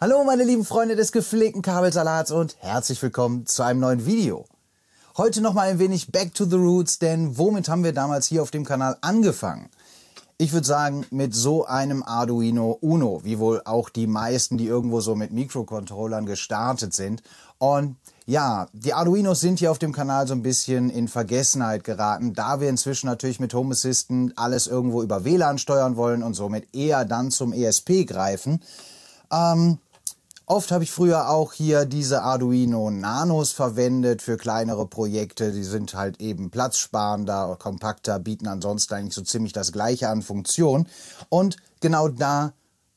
Hallo meine lieben Freunde des gepflegten Kabelsalats und herzlich willkommen zu einem neuen Video. Heute nochmal ein wenig Back to the Roots, denn womit haben wir damals hier auf dem Kanal angefangen? Ich würde sagen, mit so einem Arduino Uno, wie wohl auch die meisten, die irgendwo so mit Mikrocontrollern gestartet sind. Und ja, die Arduinos sind hier auf dem Kanal so ein bisschen in Vergessenheit geraten, da wir inzwischen natürlich mit Home Assistant alles irgendwo über WLAN steuern wollen und somit eher dann zum ESP greifen. Ähm, Oft habe ich früher auch hier diese Arduino Nanos verwendet für kleinere Projekte. Die sind halt eben platzsparender, kompakter, bieten ansonsten eigentlich so ziemlich das gleiche an Funktion. Und genau da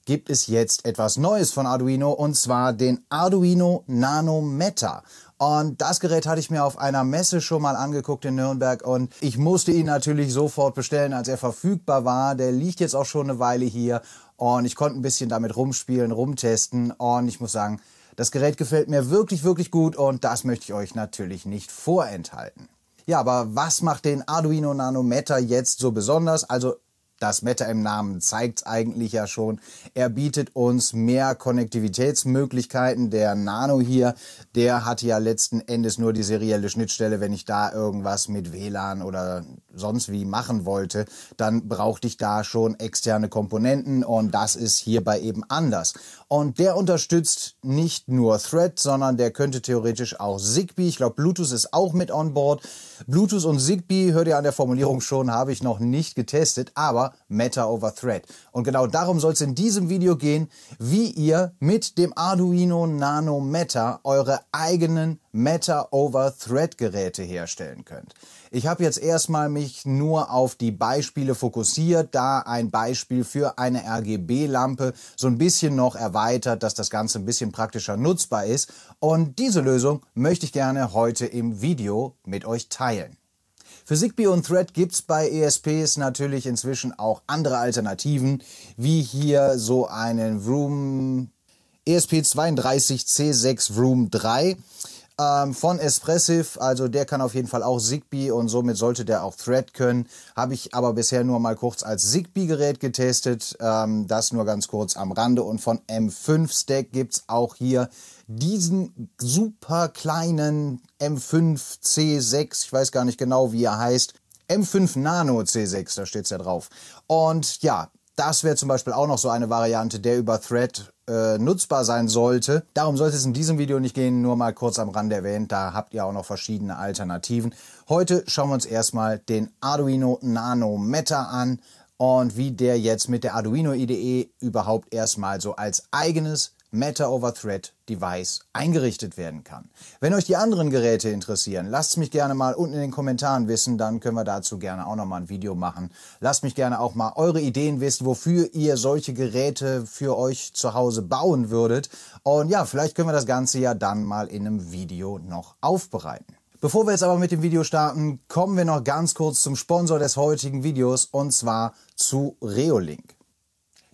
gibt es jetzt etwas Neues von Arduino und zwar den Arduino Nano Meta. Und das Gerät hatte ich mir auf einer Messe schon mal angeguckt in Nürnberg und ich musste ihn natürlich sofort bestellen, als er verfügbar war. Der liegt jetzt auch schon eine Weile hier und ich konnte ein bisschen damit rumspielen, rumtesten. Und ich muss sagen, das Gerät gefällt mir wirklich, wirklich gut und das möchte ich euch natürlich nicht vorenthalten. Ja, aber was macht den Arduino Nano Meta jetzt so besonders? Also das Meta im Namen zeigt eigentlich ja schon. Er bietet uns mehr Konnektivitätsmöglichkeiten. Der Nano hier, der hat ja letzten Endes nur die serielle Schnittstelle. Wenn ich da irgendwas mit WLAN oder sonst wie machen wollte, dann brauchte ich da schon externe Komponenten und das ist hierbei eben anders. Und der unterstützt nicht nur Thread, sondern der könnte theoretisch auch Zigbee. Ich glaube, Bluetooth ist auch mit on board. Bluetooth und Zigbee, hört ihr an der Formulierung schon, habe ich noch nicht getestet, aber war Meta over Thread. Und genau darum soll es in diesem Video gehen, wie ihr mit dem Arduino Nano Meta eure eigenen Meta over Thread Geräte herstellen könnt. Ich habe jetzt erstmal mich nur auf die Beispiele fokussiert, da ein Beispiel für eine RGB-Lampe so ein bisschen noch erweitert, dass das Ganze ein bisschen praktischer nutzbar ist. Und diese Lösung möchte ich gerne heute im Video mit euch teilen. Für Zigbee und Thread gibt es bei ESPs natürlich inzwischen auch andere Alternativen, wie hier so einen Vroom ESP32C6 Vroom 3. Ähm, von Espressive, also der kann auf jeden Fall auch Zigbee und somit sollte der auch Thread können. Habe ich aber bisher nur mal kurz als Zigbee-Gerät getestet. Ähm, das nur ganz kurz am Rande. Und von M5 Stack gibt es auch hier diesen super kleinen M5 C6. Ich weiß gar nicht genau, wie er heißt. M5 Nano C6, da steht es ja drauf. Und ja, das wäre zum Beispiel auch noch so eine Variante, der über Thread äh, nutzbar sein sollte. Darum sollte es in diesem Video nicht gehen, nur mal kurz am Rande erwähnt, da habt ihr auch noch verschiedene Alternativen. Heute schauen wir uns erstmal den Arduino Nano Meta an und wie der jetzt mit der Arduino IDE überhaupt erstmal so als eigenes Matter over Thread Device eingerichtet werden kann. Wenn euch die anderen Geräte interessieren, lasst mich gerne mal unten in den Kommentaren wissen, dann können wir dazu gerne auch nochmal ein Video machen. Lasst mich gerne auch mal eure Ideen wissen, wofür ihr solche Geräte für euch zu Hause bauen würdet. Und ja, vielleicht können wir das Ganze ja dann mal in einem Video noch aufbereiten. Bevor wir jetzt aber mit dem Video starten, kommen wir noch ganz kurz zum Sponsor des heutigen Videos und zwar zu Reolink.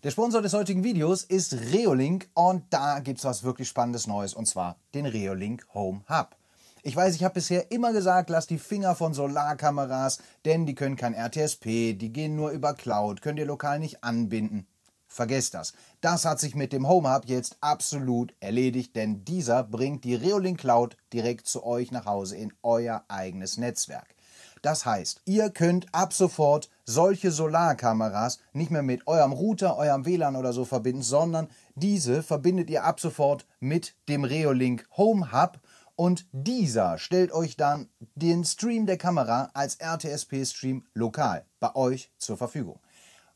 Der Sponsor des heutigen Videos ist Reolink und da gibt es was wirklich Spannendes Neues und zwar den Reolink Home Hub. Ich weiß, ich habe bisher immer gesagt, lasst die Finger von Solarkameras, denn die können kein RTSP, die gehen nur über Cloud, könnt ihr lokal nicht anbinden. Vergesst das. Das hat sich mit dem Home Hub jetzt absolut erledigt, denn dieser bringt die Reolink Cloud direkt zu euch nach Hause in euer eigenes Netzwerk. Das heißt, ihr könnt ab sofort solche Solarkameras nicht mehr mit eurem Router, eurem WLAN oder so verbinden, sondern diese verbindet ihr ab sofort mit dem Reolink Home Hub und dieser stellt euch dann den Stream der Kamera als RTSP-Stream lokal bei euch zur Verfügung.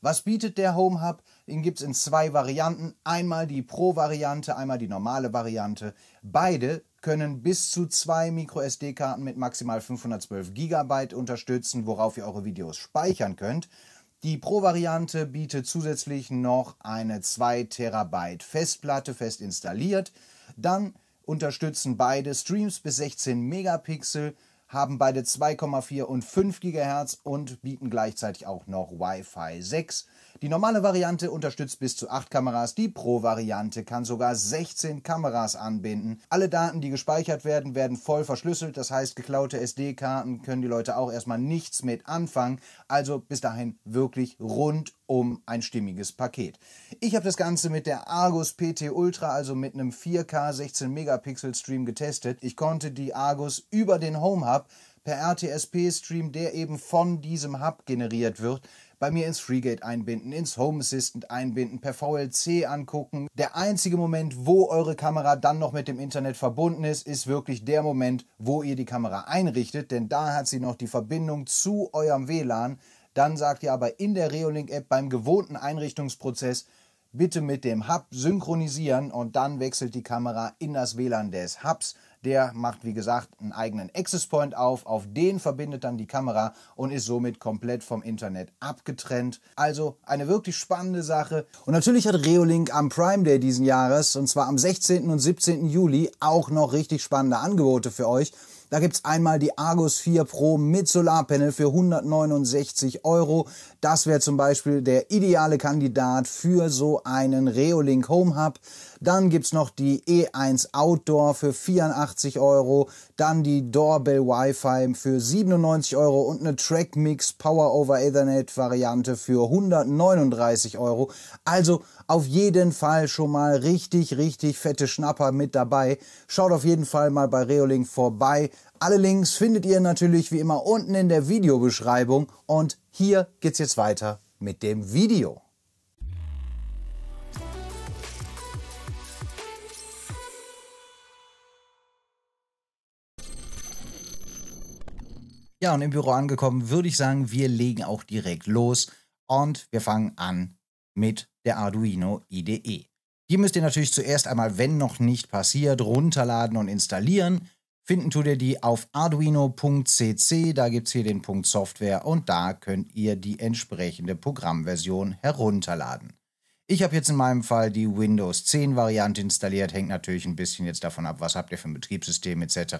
Was bietet der Home Hub? Den gibt es in zwei Varianten. Einmal die Pro-Variante, einmal die normale Variante. Beide können bis zu zwei MicroSD-Karten mit maximal 512 GB unterstützen, worauf ihr eure Videos speichern könnt. Die Pro-Variante bietet zusätzlich noch eine 2 Terabyte Festplatte fest installiert. Dann unterstützen beide Streams bis 16 Megapixel, haben beide 2,4 und 5 GHz und bieten gleichzeitig auch noch Wi-Fi 6. Die normale Variante unterstützt bis zu 8 Kameras, die Pro-Variante kann sogar 16 Kameras anbinden. Alle Daten, die gespeichert werden, werden voll verschlüsselt, das heißt geklaute SD-Karten können die Leute auch erstmal nichts mit anfangen. Also bis dahin wirklich rund um ein stimmiges Paket. Ich habe das Ganze mit der Argus PT Ultra, also mit einem 4K 16 Megapixel Stream getestet. Ich konnte die Argus über den Home Hub per RTSP-Stream, der eben von diesem Hub generiert wird, bei mir ins FreeGate einbinden, ins Home Assistant einbinden, per VLC angucken. Der einzige Moment, wo eure Kamera dann noch mit dem Internet verbunden ist, ist wirklich der Moment, wo ihr die Kamera einrichtet, denn da hat sie noch die Verbindung zu eurem WLAN. Dann sagt ihr aber in der Reolink-App beim gewohnten Einrichtungsprozess, bitte mit dem Hub synchronisieren und dann wechselt die Kamera in das WLAN des Hubs der macht, wie gesagt, einen eigenen Access Point auf. Auf den verbindet dann die Kamera und ist somit komplett vom Internet abgetrennt. Also eine wirklich spannende Sache. Und natürlich hat Reolink am Prime Day diesen Jahres, und zwar am 16. und 17. Juli, auch noch richtig spannende Angebote für euch. Da gibt es einmal die Argus 4 Pro mit Solarpanel für 169 Euro. Das wäre zum Beispiel der ideale Kandidat für so einen Reolink Home Hub. Dann gibt's noch die E1 Outdoor für 84 Euro. Dann die Doorbell Wi-Fi für 97 Euro und eine Track Mix Power over Ethernet Variante für 139 Euro. Also auf jeden Fall schon mal richtig, richtig fette Schnapper mit dabei. Schaut auf jeden Fall mal bei Reolink vorbei. Alle Links findet ihr natürlich wie immer unten in der Videobeschreibung. Und hier geht's jetzt weiter mit dem Video. Ja, und im Büro angekommen, würde ich sagen, wir legen auch direkt los und wir fangen an mit der Arduino IDE. Die müsst ihr natürlich zuerst einmal, wenn noch nicht passiert, runterladen und installieren. Finden tut ihr die auf arduino.cc, da gibt es hier den Punkt Software und da könnt ihr die entsprechende Programmversion herunterladen. Ich habe jetzt in meinem Fall die Windows 10 Variante installiert, hängt natürlich ein bisschen jetzt davon ab, was habt ihr für ein Betriebssystem etc.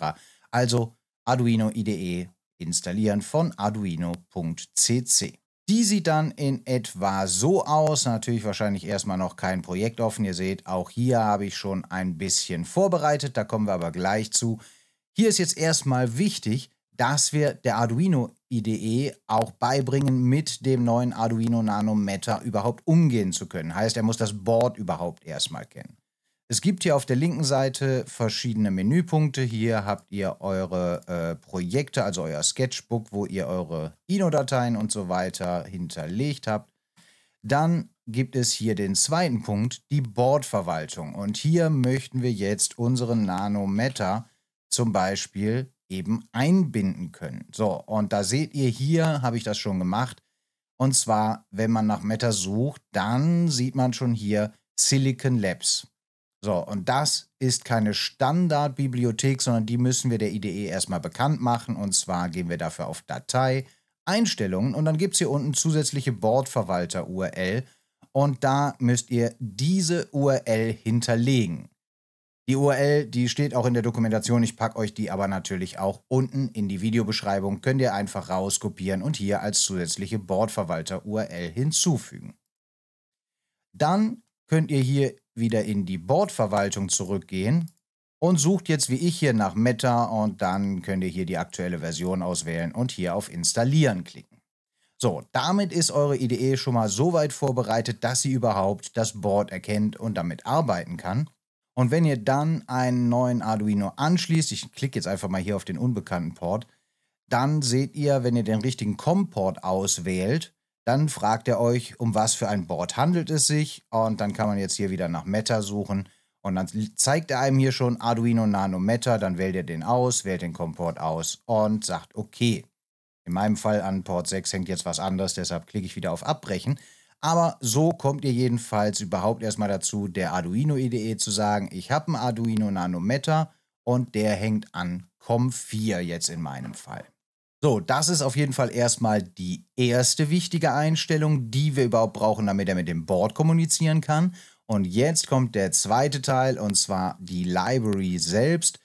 Also Arduino IDE Installieren von arduino.cc. Die sieht dann in etwa so aus. Natürlich wahrscheinlich erstmal noch kein Projekt offen. Ihr seht, auch hier habe ich schon ein bisschen vorbereitet. Da kommen wir aber gleich zu. Hier ist jetzt erstmal wichtig, dass wir der Arduino IDE auch beibringen, mit dem neuen Arduino Nano Meta überhaupt umgehen zu können. Heißt, er muss das Board überhaupt erstmal kennen. Es gibt hier auf der linken Seite verschiedene Menüpunkte. Hier habt ihr eure äh, Projekte, also euer Sketchbook, wo ihr eure INO-Dateien und so weiter hinterlegt habt. Dann gibt es hier den zweiten Punkt, die Boardverwaltung. Und hier möchten wir jetzt unseren Nanometer zum Beispiel eben einbinden können. So, und da seht ihr hier, habe ich das schon gemacht. Und zwar, wenn man nach Meta sucht, dann sieht man schon hier Silicon Labs. So, und das ist keine Standardbibliothek, sondern die müssen wir der IDE erstmal bekannt machen. Und zwar gehen wir dafür auf Datei, Einstellungen und dann gibt es hier unten zusätzliche Bordverwalter-URL. Und da müsst ihr diese URL hinterlegen. Die URL, die steht auch in der Dokumentation. Ich packe euch die aber natürlich auch unten in die Videobeschreibung. Könnt ihr einfach rauskopieren und hier als zusätzliche Bordverwalter-URL hinzufügen. Dann könnt ihr hier wieder in die Bordverwaltung zurückgehen und sucht jetzt wie ich hier nach Meta und dann könnt ihr hier die aktuelle Version auswählen und hier auf Installieren klicken. So, damit ist eure IDE schon mal so weit vorbereitet, dass sie überhaupt das Board erkennt und damit arbeiten kann. Und wenn ihr dann einen neuen Arduino anschließt, ich klicke jetzt einfach mal hier auf den unbekannten Port, dann seht ihr, wenn ihr den richtigen COM-Port auswählt, dann fragt er euch, um was für ein Board handelt es sich. Und dann kann man jetzt hier wieder nach Meta suchen. Und dann zeigt er einem hier schon Arduino Nano Meta. Dann wählt er den aus, wählt den Comport aus und sagt OK. In meinem Fall an Port 6 hängt jetzt was anderes, deshalb klicke ich wieder auf Abbrechen. Aber so kommt ihr jedenfalls überhaupt erstmal dazu, der Arduino IDE zu sagen, ich habe einen Arduino Nano Meta und der hängt an COM4 jetzt in meinem Fall. So, das ist auf jeden Fall erstmal die erste wichtige Einstellung, die wir überhaupt brauchen, damit er mit dem Board kommunizieren kann. Und jetzt kommt der zweite Teil und zwar die Library selbst.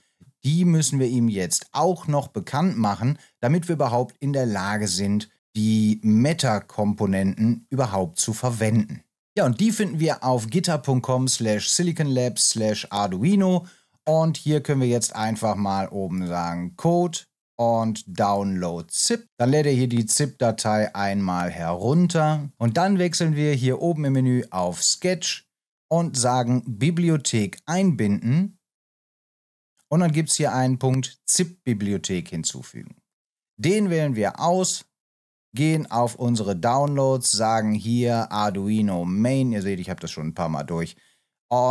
Die müssen wir ihm jetzt auch noch bekannt machen, damit wir überhaupt in der Lage sind, die Meta-Komponenten überhaupt zu verwenden. Ja, und die finden wir auf gitter.com slash siliconlab slash Arduino. Und hier können wir jetzt einfach mal oben sagen Code und Download ZIP. Dann lädt ihr hier die ZIP-Datei einmal herunter und dann wechseln wir hier oben im Menü auf Sketch und sagen Bibliothek einbinden und dann gibt es hier einen Punkt ZIP-Bibliothek hinzufügen. Den wählen wir aus, gehen auf unsere Downloads, sagen hier Arduino Main, ihr seht, ich habe das schon ein paar Mal durch,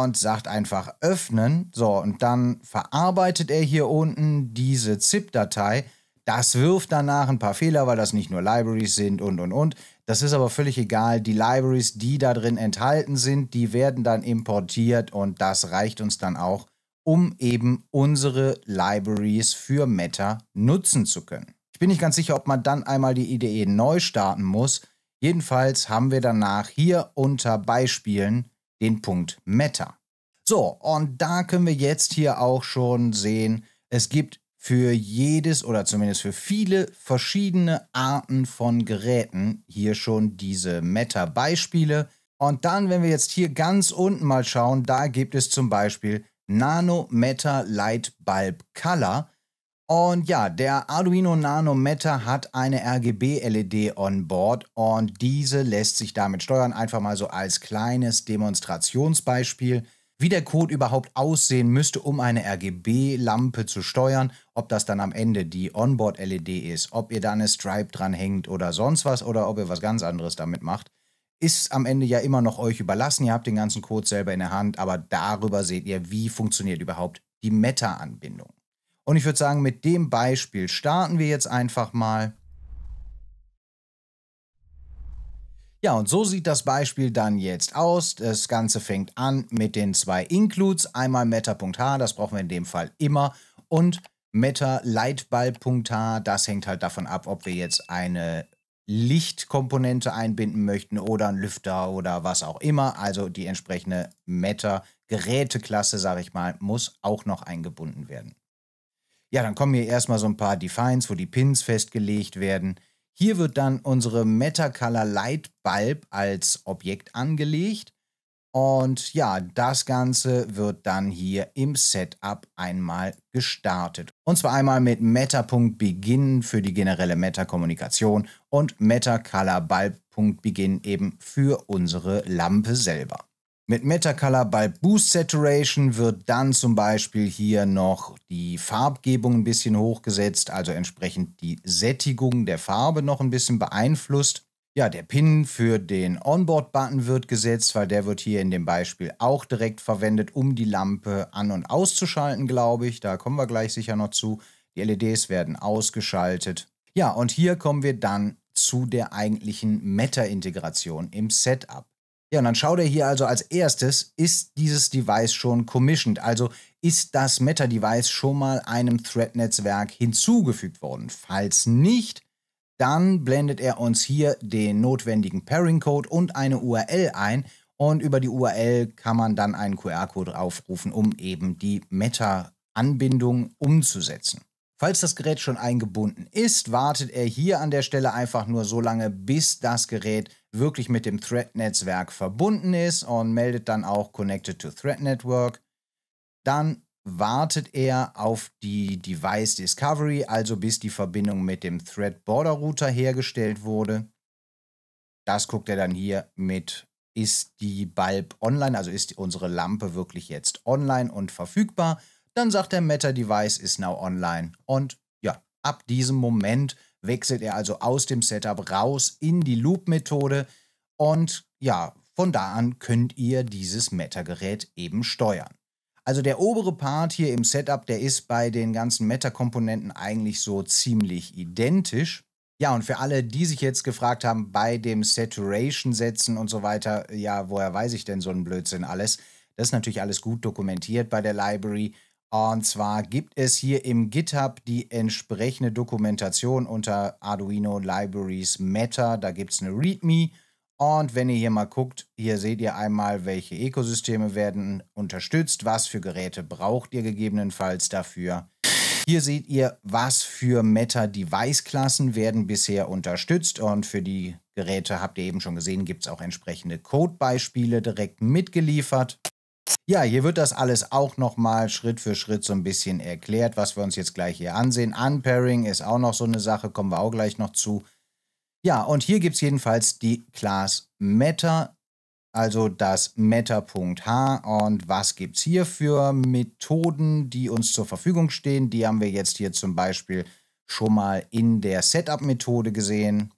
und sagt einfach öffnen. So, und dann verarbeitet er hier unten diese ZIP-Datei. Das wirft danach ein paar Fehler, weil das nicht nur Libraries sind und und und. Das ist aber völlig egal. Die Libraries, die da drin enthalten sind, die werden dann importiert und das reicht uns dann auch, um eben unsere Libraries für Meta nutzen zu können. Ich bin nicht ganz sicher, ob man dann einmal die IDE neu starten muss. Jedenfalls haben wir danach hier unter Beispielen den Punkt Meta. So, und da können wir jetzt hier auch schon sehen, es gibt für jedes oder zumindest für viele verschiedene Arten von Geräten hier schon diese Meta-Beispiele. Und dann, wenn wir jetzt hier ganz unten mal schauen, da gibt es zum Beispiel Nano Meta Light Bulb Color. Und ja, der Arduino Nano Meta hat eine RGB-LED on board und diese lässt sich damit steuern. Einfach mal so als kleines Demonstrationsbeispiel, wie der Code überhaupt aussehen müsste, um eine RGB-Lampe zu steuern. Ob das dann am Ende die Onboard-LED ist, ob ihr da eine Stripe dran hängt oder sonst was oder ob ihr was ganz anderes damit macht, ist am Ende ja immer noch euch überlassen. Ihr habt den ganzen Code selber in der Hand, aber darüber seht ihr, wie funktioniert überhaupt die Meta-Anbindung. Und ich würde sagen, mit dem Beispiel starten wir jetzt einfach mal. Ja, und so sieht das Beispiel dann jetzt aus. Das Ganze fängt an mit den zwei Includes. Einmal meta.h, das brauchen wir in dem Fall immer. Und meta das hängt halt davon ab, ob wir jetzt eine Lichtkomponente einbinden möchten oder einen Lüfter oder was auch immer. Also die entsprechende Meta-Geräteklasse, sage ich mal, muss auch noch eingebunden werden. Ja, dann kommen hier erstmal so ein paar Defines, wo die Pins festgelegt werden. Hier wird dann unsere Metacolor Light Bulb als Objekt angelegt. Und ja, das Ganze wird dann hier im Setup einmal gestartet. Und zwar einmal mit meta.begin für die generelle Meta-Kommunikation und metacolorbalb.begin eben für unsere Lampe selber. Mit Metacolor bei Boost Saturation wird dann zum Beispiel hier noch die Farbgebung ein bisschen hochgesetzt, also entsprechend die Sättigung der Farbe noch ein bisschen beeinflusst. Ja, der Pin für den Onboard-Button wird gesetzt, weil der wird hier in dem Beispiel auch direkt verwendet, um die Lampe an- und auszuschalten, glaube ich. Da kommen wir gleich sicher noch zu. Die LEDs werden ausgeschaltet. Ja, und hier kommen wir dann zu der eigentlichen Meta-Integration im Setup. Ja, und dann schaut er hier also als erstes, ist dieses Device schon commissioned? Also ist das Meta-Device schon mal einem Thread-Netzwerk hinzugefügt worden? Falls nicht, dann blendet er uns hier den notwendigen Pairing-Code und eine URL ein. Und über die URL kann man dann einen QR-Code aufrufen, um eben die Meta-Anbindung umzusetzen. Falls das Gerät schon eingebunden ist, wartet er hier an der Stelle einfach nur so lange, bis das Gerät wirklich mit dem Thread-Netzwerk verbunden ist und meldet dann auch Connected to Thread Network. Dann wartet er auf die Device Discovery, also bis die Verbindung mit dem Thread Border Router hergestellt wurde. Das guckt er dann hier mit, ist die Bulb online, also ist unsere Lampe wirklich jetzt online und verfügbar. Dann sagt er, Meta Device is now online. Und ja, ab diesem Moment wechselt er also aus dem Setup raus in die Loop-Methode und ja, von da an könnt ihr dieses Meta-Gerät eben steuern. Also der obere Part hier im Setup, der ist bei den ganzen Meta-Komponenten eigentlich so ziemlich identisch. Ja, und für alle, die sich jetzt gefragt haben, bei dem Saturation-Setzen und so weiter, ja, woher weiß ich denn so einen Blödsinn alles? Das ist natürlich alles gut dokumentiert bei der Library und zwar gibt es hier im GitHub die entsprechende Dokumentation unter Arduino Libraries Meta. Da gibt es eine README. Und wenn ihr hier mal guckt, hier seht ihr einmal, welche Ökosysteme werden unterstützt, was für Geräte braucht ihr gegebenenfalls dafür. Hier seht ihr, was für Meta-Device-Klassen werden bisher unterstützt und für die Geräte habt ihr eben schon gesehen, gibt es auch entsprechende Codebeispiele direkt mitgeliefert. Ja, hier wird das alles auch nochmal Schritt für Schritt so ein bisschen erklärt, was wir uns jetzt gleich hier ansehen. Unpairing ist auch noch so eine Sache, kommen wir auch gleich noch zu. Ja, und hier gibt es jedenfalls die Class Meta, also das Meta.h. Und was gibt es hier für Methoden, die uns zur Verfügung stehen? Die haben wir jetzt hier zum Beispiel schon mal in der Setup-Methode gesehen.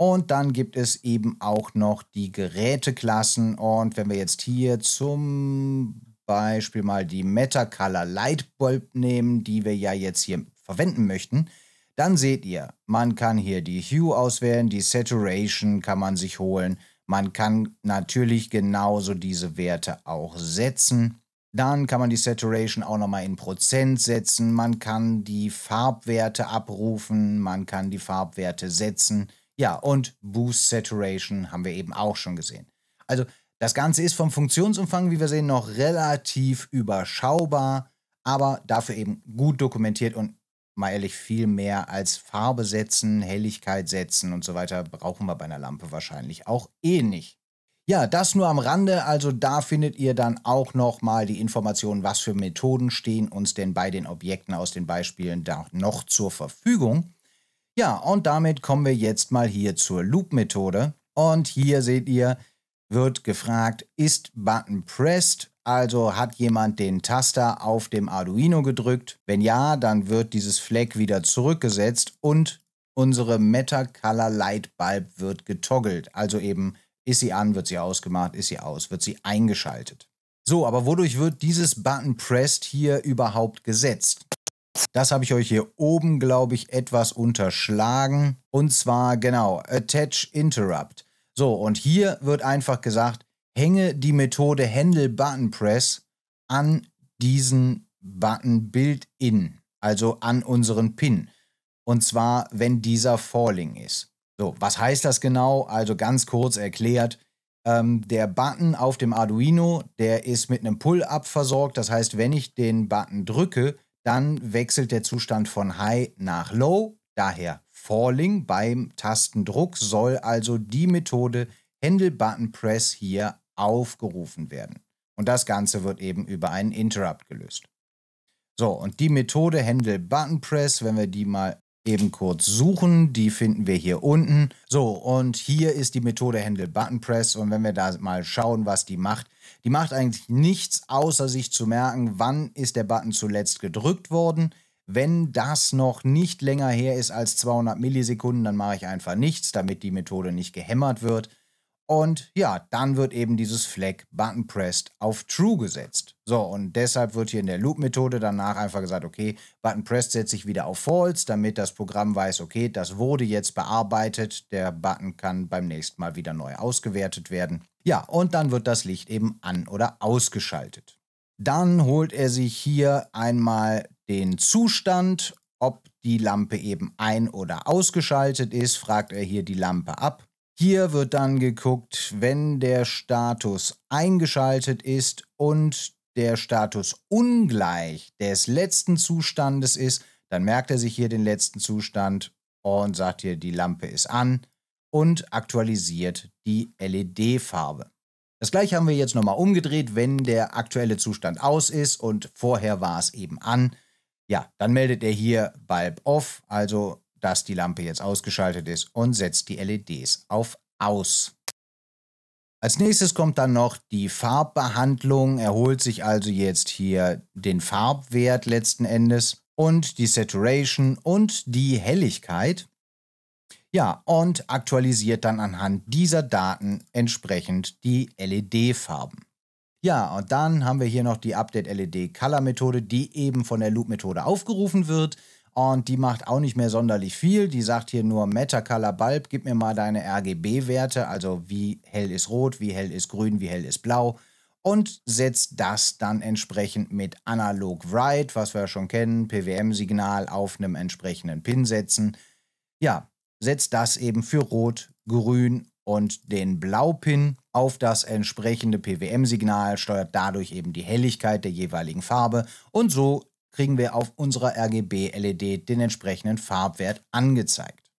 Und dann gibt es eben auch noch die Geräteklassen. Und wenn wir jetzt hier zum Beispiel mal die Metacolor Lightbulb nehmen, die wir ja jetzt hier verwenden möchten, dann seht ihr, man kann hier die Hue auswählen, die Saturation kann man sich holen. Man kann natürlich genauso diese Werte auch setzen. Dann kann man die Saturation auch nochmal in Prozent setzen. Man kann die Farbwerte abrufen. Man kann die Farbwerte setzen. Ja, und Boost Saturation haben wir eben auch schon gesehen. Also das Ganze ist vom Funktionsumfang, wie wir sehen, noch relativ überschaubar, aber dafür eben gut dokumentiert und mal ehrlich, viel mehr als Farbe setzen, Helligkeit setzen und so weiter brauchen wir bei einer Lampe wahrscheinlich auch eh nicht. Ja, das nur am Rande, also da findet ihr dann auch nochmal die Informationen, was für Methoden stehen uns denn bei den Objekten aus den Beispielen da noch zur Verfügung. Ja, und damit kommen wir jetzt mal hier zur Loop-Methode. Und hier seht ihr, wird gefragt, ist Button pressed? Also hat jemand den Taster auf dem Arduino gedrückt? Wenn ja, dann wird dieses Fleck wieder zurückgesetzt und unsere Meta Color Light Bulb wird getoggelt. Also eben ist sie an, wird sie ausgemacht, ist sie aus, wird sie eingeschaltet. So, aber wodurch wird dieses Button pressed hier überhaupt gesetzt? Das habe ich euch hier oben, glaube ich, etwas unterschlagen. Und zwar genau, Attach Interrupt. So, und hier wird einfach gesagt, hänge die Methode Handle Button Press an diesen Button Build-In, also an unseren Pin. Und zwar, wenn dieser Falling ist. So, was heißt das genau? Also ganz kurz erklärt, ähm, der Button auf dem Arduino, der ist mit einem Pull-up versorgt. Das heißt, wenn ich den Button drücke, dann wechselt der Zustand von High nach Low, daher Falling beim Tastendruck soll also die Methode Handle Button Press hier aufgerufen werden. Und das Ganze wird eben über einen Interrupt gelöst. So, und die Methode Handle Button Press, wenn wir die mal eben kurz suchen. Die finden wir hier unten. So, und hier ist die Methode Handle Button Press. Und wenn wir da mal schauen, was die macht, die macht eigentlich nichts, außer sich zu merken, wann ist der Button zuletzt gedrückt worden. Wenn das noch nicht länger her ist als 200 Millisekunden, dann mache ich einfach nichts, damit die Methode nicht gehämmert wird. Und ja, dann wird eben dieses Flag Button Pressed auf True gesetzt. So, und deshalb wird hier in der Loop-Methode danach einfach gesagt, okay, Button Pressed setze ich wieder auf False, damit das Programm weiß, okay, das wurde jetzt bearbeitet, der Button kann beim nächsten Mal wieder neu ausgewertet werden. Ja, und dann wird das Licht eben an- oder ausgeschaltet. Dann holt er sich hier einmal den Zustand, ob die Lampe eben ein- oder ausgeschaltet ist, fragt er hier die Lampe ab. Hier wird dann geguckt, wenn der Status eingeschaltet ist und der Status ungleich des letzten Zustandes ist, dann merkt er sich hier den letzten Zustand und sagt hier, die Lampe ist an und aktualisiert die LED-Farbe. Das gleiche haben wir jetzt nochmal umgedreht, wenn der aktuelle Zustand aus ist und vorher war es eben an. Ja, dann meldet er hier Bulb Off, also dass die Lampe jetzt ausgeschaltet ist und setzt die LEDs auf Aus. Als nächstes kommt dann noch die Farbbehandlung, erholt sich also jetzt hier den Farbwert letzten Endes und die Saturation und die Helligkeit. Ja, und aktualisiert dann anhand dieser Daten entsprechend die LED-Farben. Ja, und dann haben wir hier noch die Update LED Color Methode, die eben von der Loop Methode aufgerufen wird und die macht auch nicht mehr sonderlich viel. Die sagt hier nur Meta Color Bulb, gib mir mal deine RGB-Werte, also wie hell ist rot, wie hell ist grün, wie hell ist blau und setzt das dann entsprechend mit analog Write, was wir schon kennen, PWM-Signal auf einem entsprechenden Pin setzen. Ja, setzt das eben für rot, grün und den Blaupin auf das entsprechende PWM-Signal, steuert dadurch eben die Helligkeit der jeweiligen Farbe und so kriegen wir auf unserer RGB-LED den entsprechenden Farbwert angezeigt.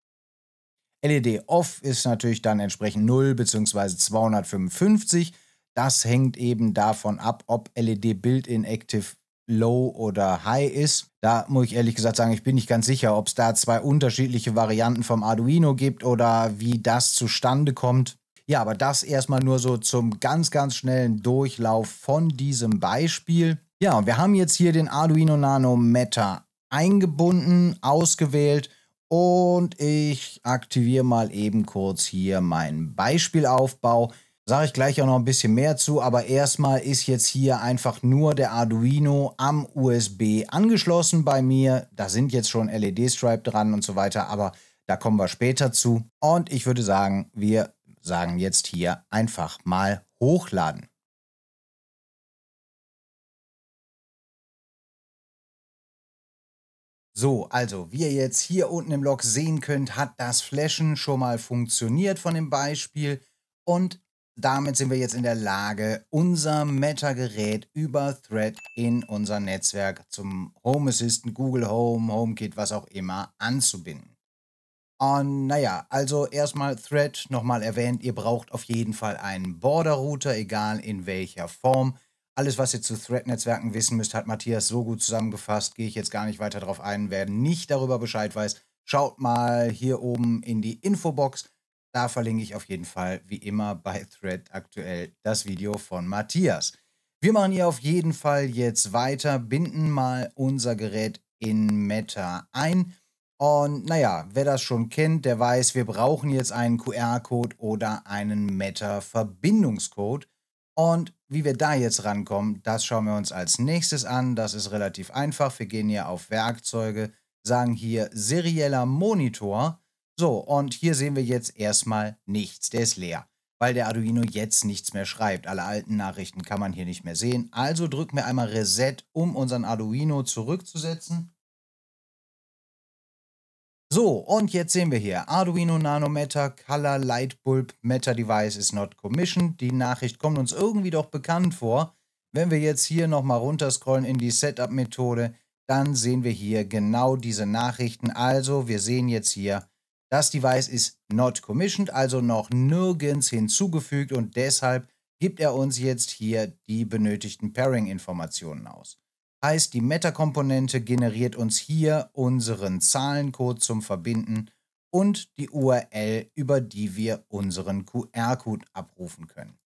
LED Off ist natürlich dann entsprechend 0 bzw. 255. Das hängt eben davon ab, ob LED Build-in Active Low oder High ist. Da muss ich ehrlich gesagt sagen, ich bin nicht ganz sicher, ob es da zwei unterschiedliche Varianten vom Arduino gibt oder wie das zustande kommt. Ja, aber das erstmal nur so zum ganz, ganz schnellen Durchlauf von diesem Beispiel. Ja, wir haben jetzt hier den Arduino Nano Meta eingebunden, ausgewählt und ich aktiviere mal eben kurz hier meinen Beispielaufbau. Sage ich gleich auch noch ein bisschen mehr zu, aber erstmal ist jetzt hier einfach nur der Arduino am USB angeschlossen bei mir. Da sind jetzt schon LED-Stripe dran und so weiter, aber da kommen wir später zu. Und ich würde sagen, wir sagen jetzt hier einfach mal hochladen. So, also, wie ihr jetzt hier unten im Log sehen könnt, hat das Flashen schon mal funktioniert von dem Beispiel und damit sind wir jetzt in der Lage, unser Meta-Gerät über Thread in unser Netzwerk zum Home Assistant, Google Home, HomeKit, was auch immer anzubinden. Und naja, also erstmal Thread nochmal erwähnt, ihr braucht auf jeden Fall einen Border-Router, egal in welcher Form. Alles, was ihr zu Thread-Netzwerken wissen müsst, hat Matthias so gut zusammengefasst. Gehe ich jetzt gar nicht weiter darauf ein. Wer nicht darüber Bescheid weiß, schaut mal hier oben in die Infobox. Da verlinke ich auf jeden Fall, wie immer bei Thread aktuell, das Video von Matthias. Wir machen hier auf jeden Fall jetzt weiter, binden mal unser Gerät in Meta ein. Und naja, wer das schon kennt, der weiß, wir brauchen jetzt einen QR-Code oder einen Meta-Verbindungscode. Und wie wir da jetzt rankommen, das schauen wir uns als nächstes an. Das ist relativ einfach. Wir gehen hier auf Werkzeuge, sagen hier serieller Monitor. So, und hier sehen wir jetzt erstmal nichts. Der ist leer, weil der Arduino jetzt nichts mehr schreibt. Alle alten Nachrichten kann man hier nicht mehr sehen. Also drücken wir einmal Reset, um unseren Arduino zurückzusetzen. So, und jetzt sehen wir hier, Arduino Nano Meta Color Light Bulb Meta Device is not commissioned. Die Nachricht kommt uns irgendwie doch bekannt vor. Wenn wir jetzt hier nochmal runterscrollen in die Setup-Methode, dann sehen wir hier genau diese Nachrichten. Also wir sehen jetzt hier, das Device ist not commissioned, also noch nirgends hinzugefügt und deshalb gibt er uns jetzt hier die benötigten Pairing-Informationen aus. Heißt, die Meta-Komponente generiert uns hier unseren Zahlencode zum Verbinden und die URL, über die wir unseren QR-Code abrufen können.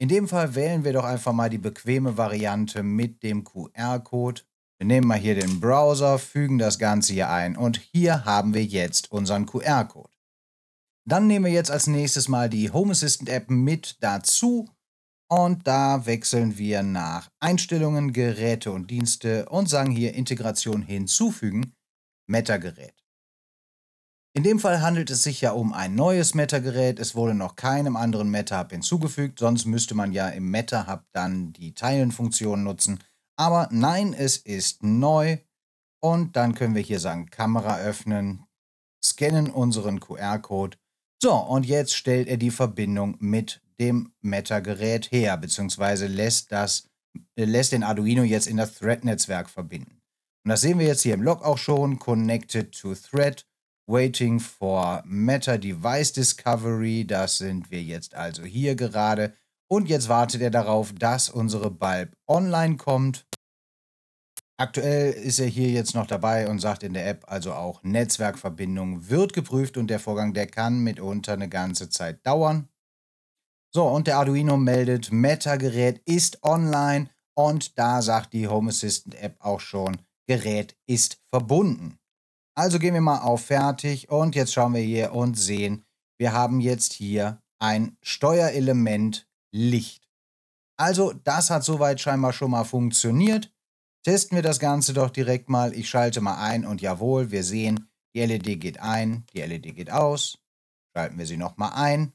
In dem Fall wählen wir doch einfach mal die bequeme Variante mit dem QR-Code. Wir nehmen mal hier den Browser, fügen das Ganze hier ein und hier haben wir jetzt unseren QR-Code. Dann nehmen wir jetzt als nächstes mal die Home Assistant App mit dazu und da wechseln wir nach Einstellungen, Geräte und Dienste und sagen hier Integration hinzufügen, Meta-Gerät. In dem Fall handelt es sich ja um ein neues Meta-Gerät. Es wurde noch keinem anderen Meta-Hub hinzugefügt, sonst müsste man ja im Meta-Hub dann die Teilen-Funktion nutzen. Aber nein, es ist neu. Und dann können wir hier sagen, Kamera öffnen, scannen unseren QR-Code. So, und jetzt stellt er die Verbindung mit dem Meta-Gerät her, beziehungsweise lässt, das, äh, lässt den Arduino jetzt in das Thread-Netzwerk verbinden. Und das sehen wir jetzt hier im Log auch schon, connected to Thread, waiting for Meta Device Discovery, das sind wir jetzt also hier gerade. Und jetzt wartet er darauf, dass unsere Bulb online kommt. Aktuell ist er hier jetzt noch dabei und sagt in der App also auch Netzwerkverbindung wird geprüft und der Vorgang, der kann mitunter eine ganze Zeit dauern. So, und der Arduino meldet, Meta-Gerät ist online und da sagt die Home Assistant-App auch schon, Gerät ist verbunden. Also gehen wir mal auf Fertig und jetzt schauen wir hier und sehen, wir haben jetzt hier ein Steuerelement Licht. Also das hat soweit scheinbar schon mal funktioniert. Testen wir das Ganze doch direkt mal. Ich schalte mal ein und jawohl, wir sehen, die LED geht ein, die LED geht aus. Schalten wir sie nochmal ein.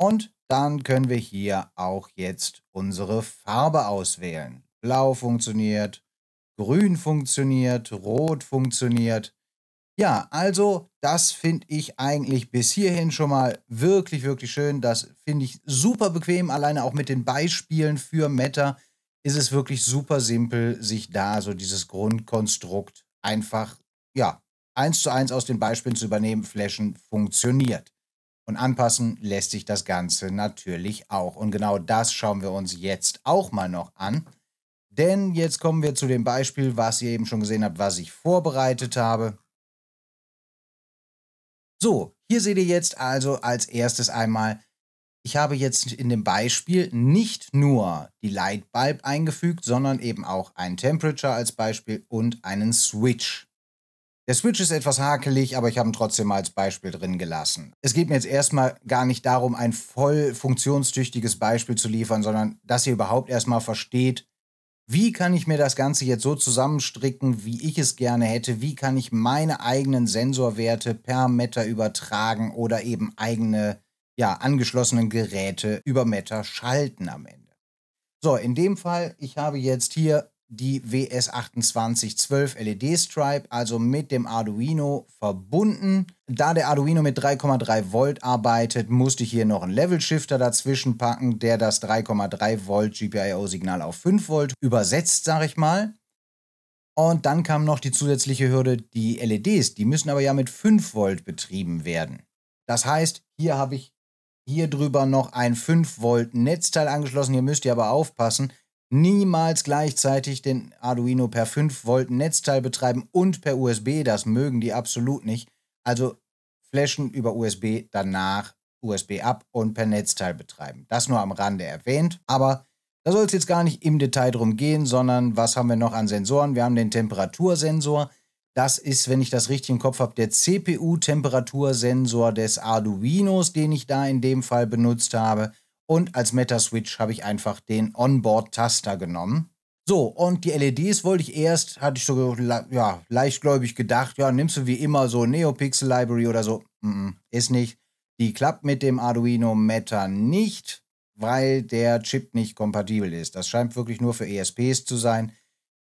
Und dann können wir hier auch jetzt unsere Farbe auswählen. Blau funktioniert, Grün funktioniert, Rot funktioniert. Ja, also das finde ich eigentlich bis hierhin schon mal wirklich, wirklich schön. Das finde ich super bequem, alleine auch mit den Beispielen für Meta ist es wirklich super simpel, sich da so dieses Grundkonstrukt einfach, ja, eins zu eins aus den Beispielen zu übernehmen. Flashen funktioniert. Und anpassen lässt sich das Ganze natürlich auch. Und genau das schauen wir uns jetzt auch mal noch an. Denn jetzt kommen wir zu dem Beispiel, was ihr eben schon gesehen habt, was ich vorbereitet habe. So, hier seht ihr jetzt also als erstes einmal, ich habe jetzt in dem Beispiel nicht nur die Lightbulb eingefügt, sondern eben auch ein Temperature als Beispiel und einen Switch. Der Switch ist etwas hakelig, aber ich habe ihn trotzdem mal als Beispiel drin gelassen. Es geht mir jetzt erstmal gar nicht darum, ein voll funktionstüchtiges Beispiel zu liefern, sondern dass ihr überhaupt erstmal versteht, wie kann ich mir das Ganze jetzt so zusammenstricken, wie ich es gerne hätte? Wie kann ich meine eigenen Sensorwerte per Meta übertragen oder eben eigene, ja, angeschlossenen Geräte über Meta schalten am Ende? So, in dem Fall, ich habe jetzt hier die WS2812 LED Stripe, also mit dem Arduino verbunden. Da der Arduino mit 3,3 Volt arbeitet, musste ich hier noch einen Level Shifter dazwischen packen, der das 3,3 Volt GPIO-Signal auf 5 Volt übersetzt, sage ich mal. Und dann kam noch die zusätzliche Hürde, die LEDs, die müssen aber ja mit 5 Volt betrieben werden. Das heißt, hier habe ich hier drüber noch ein 5 Volt Netzteil angeschlossen. Hier müsst ihr aber aufpassen, niemals gleichzeitig den Arduino per 5 Volt Netzteil betreiben und per USB. Das mögen die absolut nicht. Also flashen über USB, danach USB ab und per Netzteil betreiben. Das nur am Rande erwähnt. Aber da soll es jetzt gar nicht im Detail drum gehen, sondern was haben wir noch an Sensoren? Wir haben den Temperatursensor. Das ist, wenn ich das richtig im Kopf habe, der CPU-Temperatursensor des Arduinos, den ich da in dem Fall benutzt habe. Und als Meta-Switch habe ich einfach den Onboard-Taster genommen. So, und die LEDs wollte ich erst, hatte ich so ja, leichtgläubig gedacht, ja, nimmst du wie immer so Neopixel Library oder so. Mm -mm, ist nicht. Die klappt mit dem Arduino Meta nicht, weil der Chip nicht kompatibel ist. Das scheint wirklich nur für ESPs zu sein.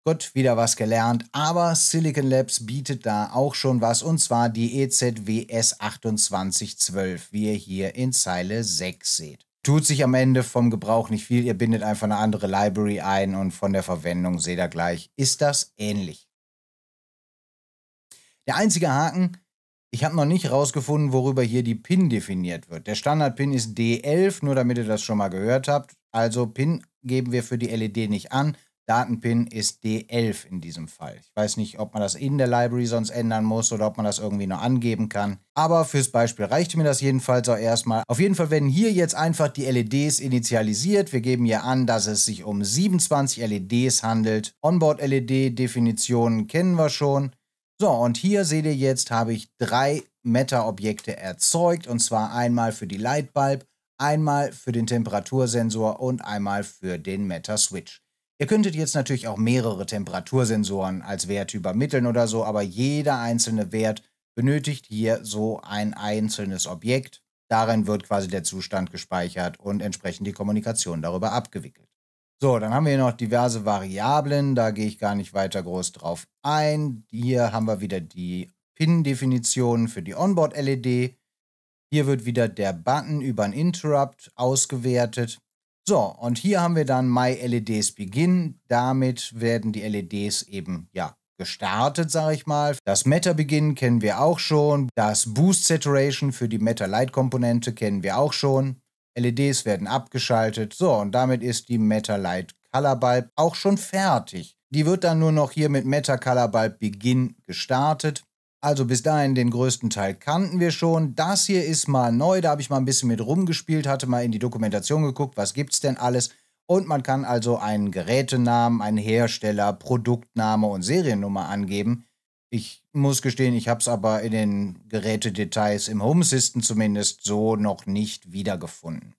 Gott, wieder was gelernt. Aber Silicon Labs bietet da auch schon was, und zwar die EZWS2812, wie ihr hier in Zeile 6 seht tut sich am Ende vom Gebrauch nicht viel. Ihr bindet einfach eine andere Library ein und von der Verwendung seht ihr gleich, ist das ähnlich. Der einzige Haken, ich habe noch nicht herausgefunden, worüber hier die PIN definiert wird. Der Standard-PIN ist D11, nur damit ihr das schon mal gehört habt. Also PIN geben wir für die LED nicht an, Datenpin ist D11 in diesem Fall. Ich weiß nicht, ob man das in der Library sonst ändern muss oder ob man das irgendwie nur angeben kann. Aber fürs Beispiel reicht mir das jedenfalls auch erstmal. Auf jeden Fall werden hier jetzt einfach die LEDs initialisiert. Wir geben hier an, dass es sich um 27 LEDs handelt. Onboard-LED-Definitionen kennen wir schon. So, und hier seht ihr jetzt, habe ich drei Meta-Objekte erzeugt. Und zwar einmal für die Lightbulb, einmal für den Temperatursensor und einmal für den Meta-Switch. Ihr könntet jetzt natürlich auch mehrere Temperatursensoren als Wert übermitteln oder so, aber jeder einzelne Wert benötigt hier so ein einzelnes Objekt. Darin wird quasi der Zustand gespeichert und entsprechend die Kommunikation darüber abgewickelt. So, dann haben wir hier noch diverse Variablen, da gehe ich gar nicht weiter groß drauf ein. Hier haben wir wieder die pin definition für die Onboard-LED. Hier wird wieder der Button über ein Interrupt ausgewertet. So, und hier haben wir dann My LEDs Begin. Damit werden die LEDs eben, ja, gestartet, sage ich mal. Das Meta-Begin kennen wir auch schon. Das Boost Saturation für die Meta-Light-Komponente kennen wir auch schon. LEDs werden abgeschaltet. So, und damit ist die Meta-Light Color Bulb auch schon fertig. Die wird dann nur noch hier mit Meta Color Bulb Begin gestartet. Also bis dahin den größten Teil kannten wir schon. Das hier ist mal neu, da habe ich mal ein bisschen mit rumgespielt, hatte mal in die Dokumentation geguckt, was gibt es denn alles. Und man kann also einen Gerätenamen, einen Hersteller, Produktname und Seriennummer angeben. Ich muss gestehen, ich habe es aber in den Gerätedetails im Home System zumindest so noch nicht wiedergefunden.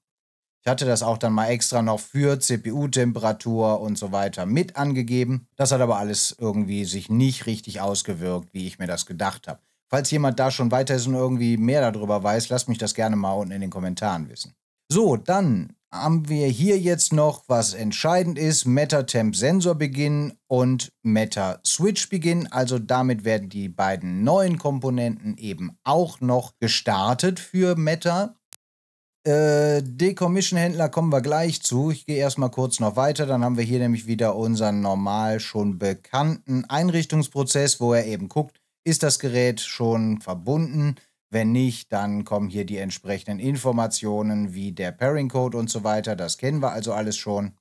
Ich hatte das auch dann mal extra noch für CPU-Temperatur und so weiter mit angegeben. Das hat aber alles irgendwie sich nicht richtig ausgewirkt, wie ich mir das gedacht habe. Falls jemand da schon weiter ist und irgendwie mehr darüber weiß, lasst mich das gerne mal unten in den Kommentaren wissen. So, dann haben wir hier jetzt noch, was entscheidend ist, Meta-Temp-Sensor-Beginn und Meta-Switch-Beginn. Also damit werden die beiden neuen Komponenten eben auch noch gestartet für Meta. Äh, Decommission-Händler kommen wir gleich zu. Ich gehe erstmal kurz noch weiter. Dann haben wir hier nämlich wieder unseren normal schon bekannten Einrichtungsprozess, wo er eben guckt, ist das Gerät schon verbunden? Wenn nicht, dann kommen hier die entsprechenden Informationen wie der Pairing-Code und so weiter. Das kennen wir also alles schon.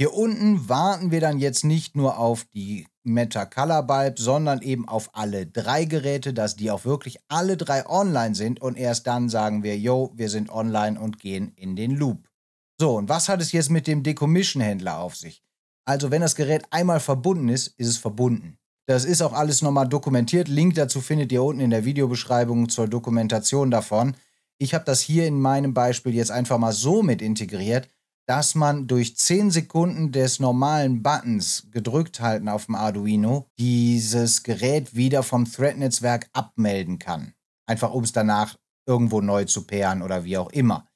Hier unten warten wir dann jetzt nicht nur auf die Meta Color Bulb, sondern eben auf alle drei Geräte, dass die auch wirklich alle drei online sind und erst dann sagen wir, yo, wir sind online und gehen in den Loop. So, und was hat es jetzt mit dem Decommission-Händler auf sich? Also, wenn das Gerät einmal verbunden ist, ist es verbunden. Das ist auch alles nochmal dokumentiert. Link dazu findet ihr unten in der Videobeschreibung zur Dokumentation davon. Ich habe das hier in meinem Beispiel jetzt einfach mal so mit integriert, dass man durch 10 Sekunden des normalen Buttons gedrückt halten auf dem Arduino dieses Gerät wieder vom Thread-Netzwerk abmelden kann. Einfach um es danach irgendwo neu zu pairen oder wie auch immer.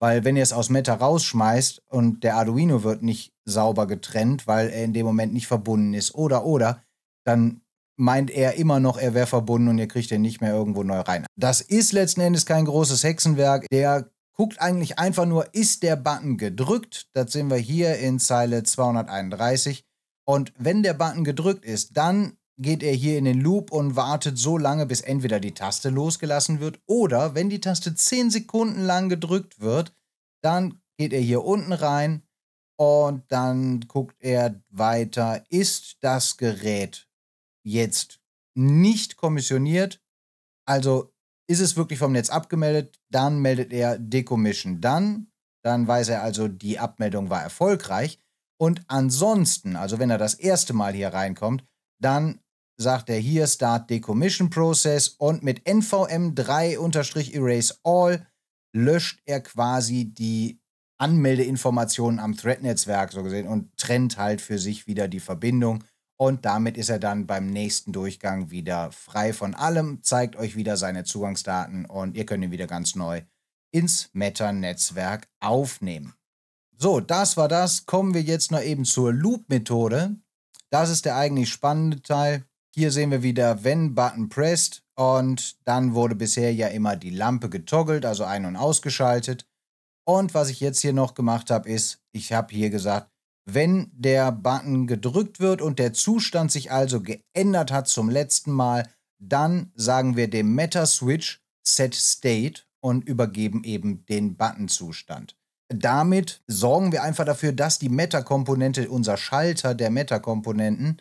Weil wenn ihr es aus Meta rausschmeißt und der Arduino wird nicht sauber getrennt, weil er in dem Moment nicht verbunden ist oder oder, dann meint er immer noch, er wäre verbunden und ihr kriegt den nicht mehr irgendwo neu rein. Das ist letzten Endes kein großes Hexenwerk. Der guckt eigentlich einfach nur, ist der Button gedrückt? Das sehen wir hier in Zeile 231. Und wenn der Button gedrückt ist, dann geht er hier in den Loop und wartet so lange, bis entweder die Taste losgelassen wird oder wenn die Taste 10 Sekunden lang gedrückt wird, dann geht er hier unten rein und dann guckt er weiter, ist das Gerät jetzt nicht kommissioniert, also ist es wirklich vom Netz abgemeldet? Dann meldet er Decommission. Dann, dann weiß er also, die Abmeldung war erfolgreich. Und ansonsten, also wenn er das erste Mal hier reinkommt, dann sagt er hier Start Decommission Process und mit NVM3-Erase All löscht er quasi die Anmeldeinformationen am Thread-Netzwerk so gesehen und trennt halt für sich wieder die Verbindung und damit ist er dann beim nächsten Durchgang wieder frei von allem, zeigt euch wieder seine Zugangsdaten und ihr könnt ihn wieder ganz neu ins Meta-Netzwerk aufnehmen. So, das war das. Kommen wir jetzt noch eben zur Loop-Methode. Das ist der eigentlich spannende Teil. Hier sehen wir wieder, wenn Button pressed und dann wurde bisher ja immer die Lampe getoggelt, also ein- und ausgeschaltet. Und was ich jetzt hier noch gemacht habe, ist, ich habe hier gesagt, wenn der Button gedrückt wird und der Zustand sich also geändert hat zum letzten Mal, dann sagen wir dem Meta-Switch Set State und übergeben eben den Button-Zustand. Damit sorgen wir einfach dafür, dass die Meta-Komponente, unser Schalter der Meta-Komponenten,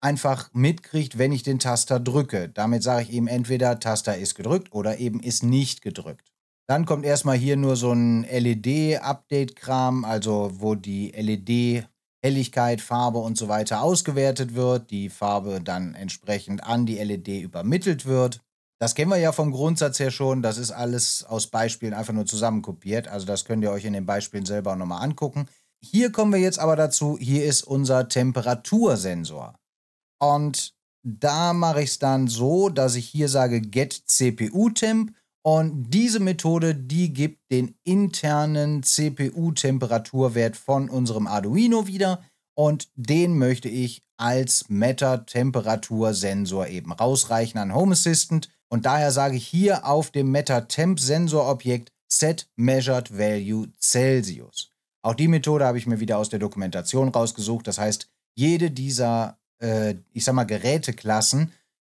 einfach mitkriegt, wenn ich den Taster drücke. Damit sage ich ihm entweder Taster ist gedrückt oder eben ist nicht gedrückt. Dann kommt erstmal hier nur so ein LED-Update-Kram, also wo die LED Helligkeit, Farbe und so weiter ausgewertet wird, die Farbe dann entsprechend an die LED übermittelt wird. Das kennen wir ja vom Grundsatz her schon, das ist alles aus Beispielen einfach nur zusammenkopiert, also das könnt ihr euch in den Beispielen selber nochmal angucken. Hier kommen wir jetzt aber dazu, hier ist unser Temperatursensor. Und da mache ich es dann so, dass ich hier sage Get CPU Temp und diese Methode, die gibt den internen CPU-Temperaturwert von unserem Arduino wieder. Und den möchte ich als Meta-Temperatursensor eben rausreichen an Home Assistant. Und daher sage ich hier auf dem Meta-Temp-Sensor-Objekt Set Measured Value Celsius. Auch die Methode habe ich mir wieder aus der Dokumentation rausgesucht. Das heißt, jede dieser, äh, ich sag mal, Geräteklassen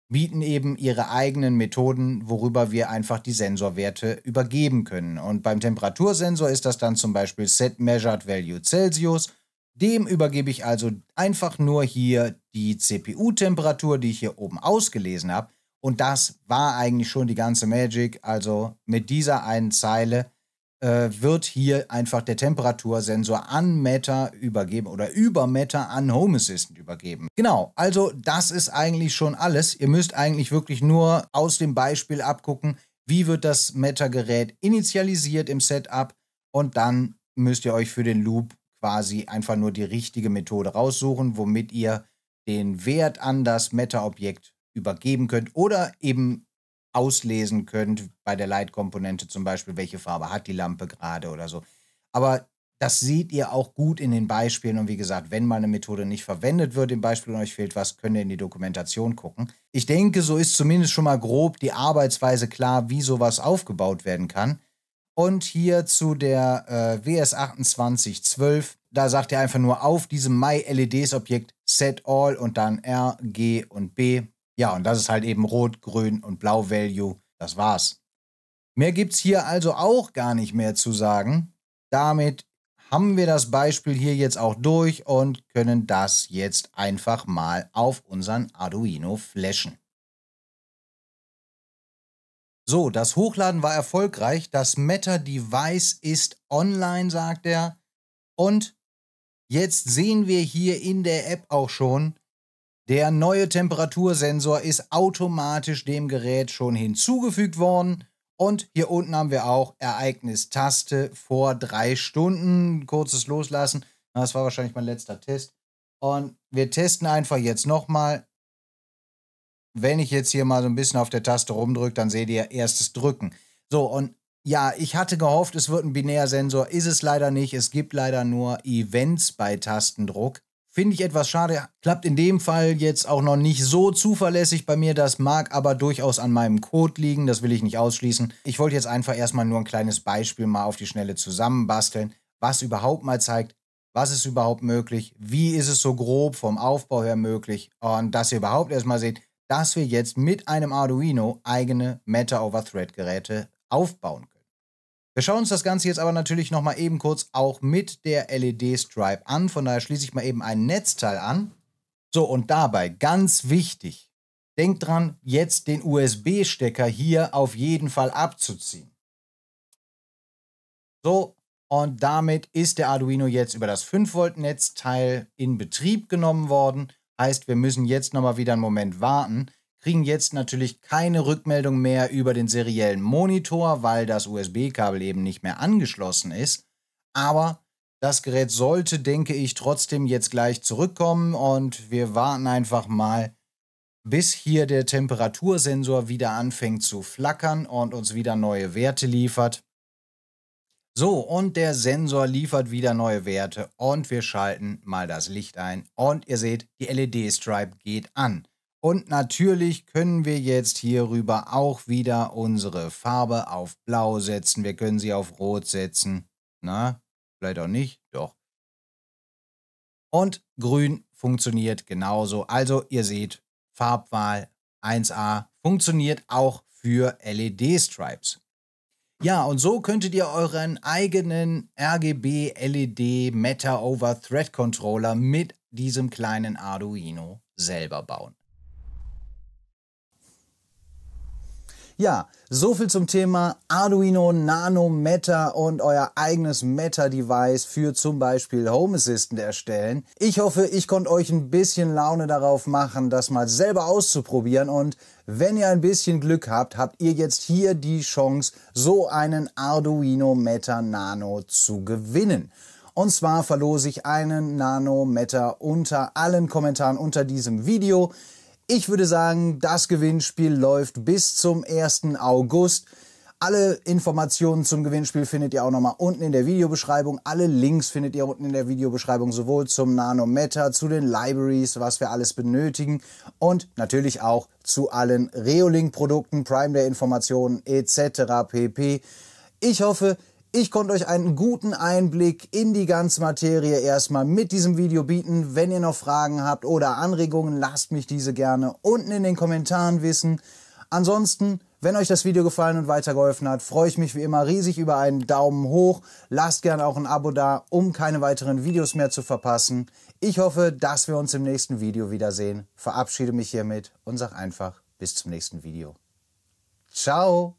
bieten eben ihre eigenen Methoden, worüber wir einfach die Sensorwerte übergeben können. Und beim Temperatursensor ist das dann zum Beispiel Set Measured Value Celsius. Dem übergebe ich also einfach nur hier die CPU-Temperatur, die ich hier oben ausgelesen habe. Und das war eigentlich schon die ganze Magic. Also mit dieser einen Zeile äh, wird hier einfach der Temperatursensor an Meta übergeben oder über Meta an Home Assistant übergeben. Genau, also das ist eigentlich schon alles. Ihr müsst eigentlich wirklich nur aus dem Beispiel abgucken, wie wird das Meta-Gerät initialisiert im Setup und dann müsst ihr euch für den Loop quasi einfach nur die richtige Methode raussuchen, womit ihr den Wert an das Meta-Objekt übergeben könnt oder eben auslesen könnt, bei der Leitkomponente zum Beispiel, welche Farbe hat die Lampe gerade oder so. Aber das seht ihr auch gut in den Beispielen. Und wie gesagt, wenn mal eine Methode nicht verwendet wird im Beispiel und euch fehlt was, könnt ihr in die Dokumentation gucken. Ich denke, so ist zumindest schon mal grob die Arbeitsweise klar, wie sowas aufgebaut werden kann. Und hier zu der äh, WS2812, da sagt ihr einfach nur auf diesem My-LEDs-Objekt Set All und dann R, G und B ja, und das ist halt eben Rot, Grün und Blau Value. Das war's. Mehr gibt's hier also auch gar nicht mehr zu sagen. Damit haben wir das Beispiel hier jetzt auch durch und können das jetzt einfach mal auf unseren Arduino flashen. So, das Hochladen war erfolgreich. Das Meta-Device ist online, sagt er. Und jetzt sehen wir hier in der App auch schon, der neue Temperatursensor ist automatisch dem Gerät schon hinzugefügt worden. Und hier unten haben wir auch Ereignistaste vor drei Stunden. Kurzes Loslassen. Das war wahrscheinlich mein letzter Test. Und wir testen einfach jetzt nochmal. Wenn ich jetzt hier mal so ein bisschen auf der Taste rumdrücke, dann seht ihr erstes Drücken. So, und ja, ich hatte gehofft, es wird ein Binärsensor. Ist es leider nicht. Es gibt leider nur Events bei Tastendruck. Finde ich etwas schade. Klappt in dem Fall jetzt auch noch nicht so zuverlässig bei mir. Das mag aber durchaus an meinem Code liegen. Das will ich nicht ausschließen. Ich wollte jetzt einfach erstmal nur ein kleines Beispiel mal auf die Schnelle zusammenbasteln, was überhaupt mal zeigt, was ist überhaupt möglich, wie ist es so grob vom Aufbau her möglich. Und dass ihr überhaupt erstmal seht, dass wir jetzt mit einem Arduino eigene Meta-over-Thread-Geräte aufbauen können. Wir schauen uns das Ganze jetzt aber natürlich nochmal eben kurz auch mit der LED-Stripe an. Von daher schließe ich mal eben ein Netzteil an. So, und dabei ganz wichtig, denkt dran, jetzt den USB-Stecker hier auf jeden Fall abzuziehen. So, und damit ist der Arduino jetzt über das 5-Volt-Netzteil in Betrieb genommen worden. Heißt, wir müssen jetzt nochmal wieder einen Moment warten, kriegen jetzt natürlich keine Rückmeldung mehr über den seriellen Monitor, weil das USB-Kabel eben nicht mehr angeschlossen ist. Aber das Gerät sollte, denke ich, trotzdem jetzt gleich zurückkommen und wir warten einfach mal, bis hier der Temperatursensor wieder anfängt zu flackern und uns wieder neue Werte liefert. So, und der Sensor liefert wieder neue Werte und wir schalten mal das Licht ein und ihr seht, die LED-Stripe geht an. Und natürlich können wir jetzt hierüber auch wieder unsere Farbe auf Blau setzen. Wir können sie auf Rot setzen. Na, vielleicht auch nicht, doch. Und Grün funktioniert genauso. Also ihr seht, Farbwahl 1a funktioniert auch für LED-Stripes. Ja, und so könntet ihr euren eigenen RGB LED Meta Over Thread Controller mit diesem kleinen Arduino selber bauen. Ja, so viel zum Thema Arduino Nano Meta und euer eigenes Meta-Device für zum Beispiel Home Assistant erstellen. Ich hoffe, ich konnte euch ein bisschen Laune darauf machen, das mal selber auszuprobieren und wenn ihr ein bisschen Glück habt, habt ihr jetzt hier die Chance, so einen Arduino Meta Nano zu gewinnen. Und zwar verlose ich einen Nano Meta unter allen Kommentaren unter diesem Video. Ich würde sagen, das Gewinnspiel läuft bis zum 1. August. Alle Informationen zum Gewinnspiel findet ihr auch nochmal unten in der Videobeschreibung. Alle Links findet ihr unten in der Videobeschreibung, sowohl zum Nanometa, zu den Libraries, was wir alles benötigen und natürlich auch zu allen Reolink-Produkten, Prime Day-Informationen etc. pp. Ich hoffe, ich konnte euch einen guten Einblick in die ganze Materie erstmal mit diesem Video bieten. Wenn ihr noch Fragen habt oder Anregungen, lasst mich diese gerne unten in den Kommentaren wissen. Ansonsten, wenn euch das Video gefallen und weitergeholfen hat, freue ich mich wie immer riesig über einen Daumen hoch. Lasst gerne auch ein Abo da, um keine weiteren Videos mehr zu verpassen. Ich hoffe, dass wir uns im nächsten Video wiedersehen. Verabschiede mich hiermit und sag einfach bis zum nächsten Video. Ciao!